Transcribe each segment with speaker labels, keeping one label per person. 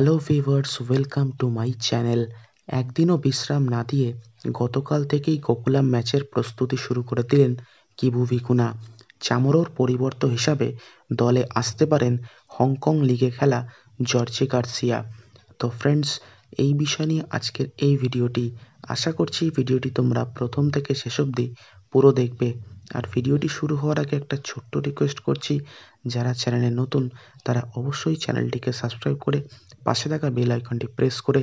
Speaker 1: Hello viewers welcome to my channel একদিনও বিশ্রাম না দিয়ে গতকাল থেকেই গোকুলাম ম্যাচের প্রস্তুতি শুরু করে দিলেন কিবু ভিকুনা চামরোর পরিবর্ত হিসাবে দলে আসতে পারেন হংকং লিগে খেলা জর্জি গার্সিয়া তো ফ্রেন্ডস এই বিষয় নিয়ে আজকের এই ভিডিওটি আশা করছি ভিডিওটি তোমরা প্রথম থেকে শেষ অবধি পুরো দেখবে আর ভিডিওটি শুরু হওয়ার আগে একটা ছোট্ট রিকোয়েস্ট করছি যারা চ্যানেলে নতুন তারা অবশ্যই চ্যানেলটিকে সাবস্ক্রাইব করে পাশে থাকা বেল আইকনটি প্রেস করে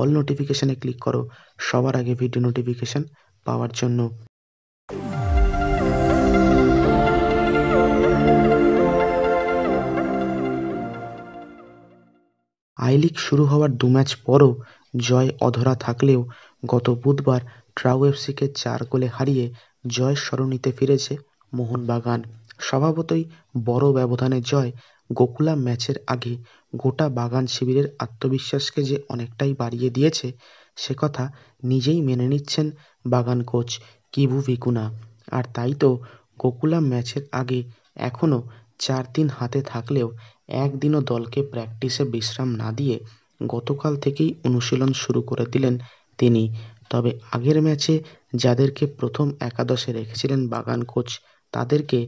Speaker 1: অল নোটিফিকেশনে ক্লিক করো সবার আগে ভিডিও নোটিফিকেশন পাওয়ার জন্য আই লিগ শুরু হওয়ার দু ম্যাচ পরও জয় অধরা থাকলেও গত বুধবার ট্রাউ এফসিকে চার গোলে হারিয়ে জয় সরণিতে ফিরেছে মোহনবাগান স্বভাবতই বড় ব্যবধানে জয় গোকুলা ম্যাচের আগে গোটা বাগান শিবিরের আত্মবিশ্বাসকে যে অনেকটাই বাড়িয়ে দিয়েছে সে কথা নিজেই মেনে নিচ্ছেন বাগান কোচ কিবু ভিকুনা আর তাই তো গোকুলা ম্যাচের আগে এখনও চার দিন হাতে থাকলেও একদিনও দলকে প্র্যাকটিসে বিশ্রাম না দিয়ে গতকাল থেকেই অনুশীলন শুরু করে দিলেন তিনি তবে আগের ম্যাচে যাদেরকে প্রথম একাদশে রেখেছিলেন বাগান কোচ তাদেরকে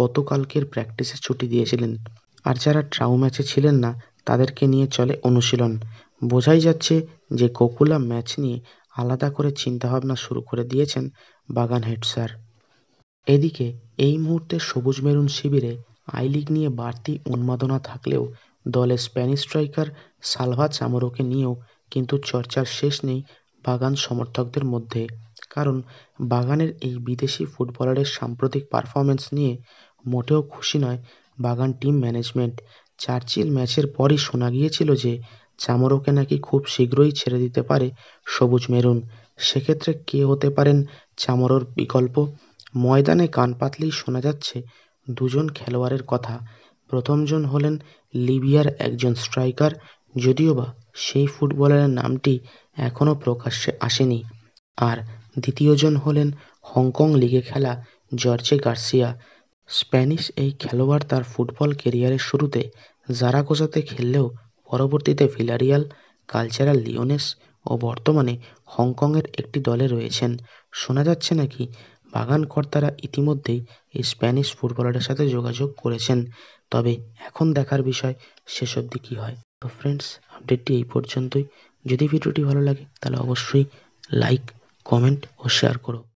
Speaker 1: গতকালকের প্র্যাকটিসে ছুটি দিয়েছিলেন আর যারা ট্রাউ ম্যাচে ছিলেন না তাদেরকে নিয়ে চলে অনুশীলন বোঝাই যাচ্ছে যে কোকুলা ম্যাচ নিয়ে আলাদা করে চিন্তাভাবনা শুরু করে দিয়েছেন বাগান হেড স্যার এদিকে এই মুহূর্তে সবুজ মেরুন শিবিরে আই লিগ নিয়ে বাড়তি উন্মাদনা থাকলেও দলে স্প্যানিশ স্ট্রাইকার সালভা চামোরোকে নিয়েও কিন্তু চর্চার শেষ নেই বাগান সমর্থকদের মধ্যে কারণ বাগানের এই বিদেশি ফুটবলারের সাম্প্রতিক পারফরমেন্স নিয়ে মোটেও খুশি নয় বাগান টিম ম্যানেজমেন্ট চার্চিল ম্যাচের পরই শোনা গিয়েছিল যে চামরোকে নাকি খুব শীঘ্রই ছেড়ে দিতে পারে সবুজ মেরুন সেক্ষেত্রে কে হতে পারেন চামরোর বিকল্প ময়দানে কান পাতলেই শোনা যাচ্ছে দুজন খেলোয়াড়ের কথা প্রথমজন হলেন লিবিয়ার একজন স্ট্রাইকার যদিও বা সেই ফুটবলারের নামটি এখনও প্রকাশ্যে আসেনি আর দ্বিতীয়জন হলেন হংকং লিগে খেলা জর্জে গার্সিয়া স্প্যানিশ এই খেলোয়াড় তার ফুটবল কেরিয়ারের শুরুতে জারাগোজাতে খেললেও পরবর্তীতে ভিলারিয়াল, কালচারাল লিওনেস ও বর্তমানে হংকংয়ের একটি দলে রয়েছেন। শোনা যাচ্ছে নাকি বাগান কর্তারা ইতিমধ্যেই এই স্প্যানিশ ফুটবলারের সাথে যোগাযোগ করেছেন। তবে এখন দেখার বিষয় শেষ অবধি কী হয়। তো ফ্রেন্ডস আপডেটটি এই পর্যন্তই। যদি ভিডিওটি ভালো লাগে তাহলে অবশ্যই লাইক, কমেন্ট ও শেয়ার করো।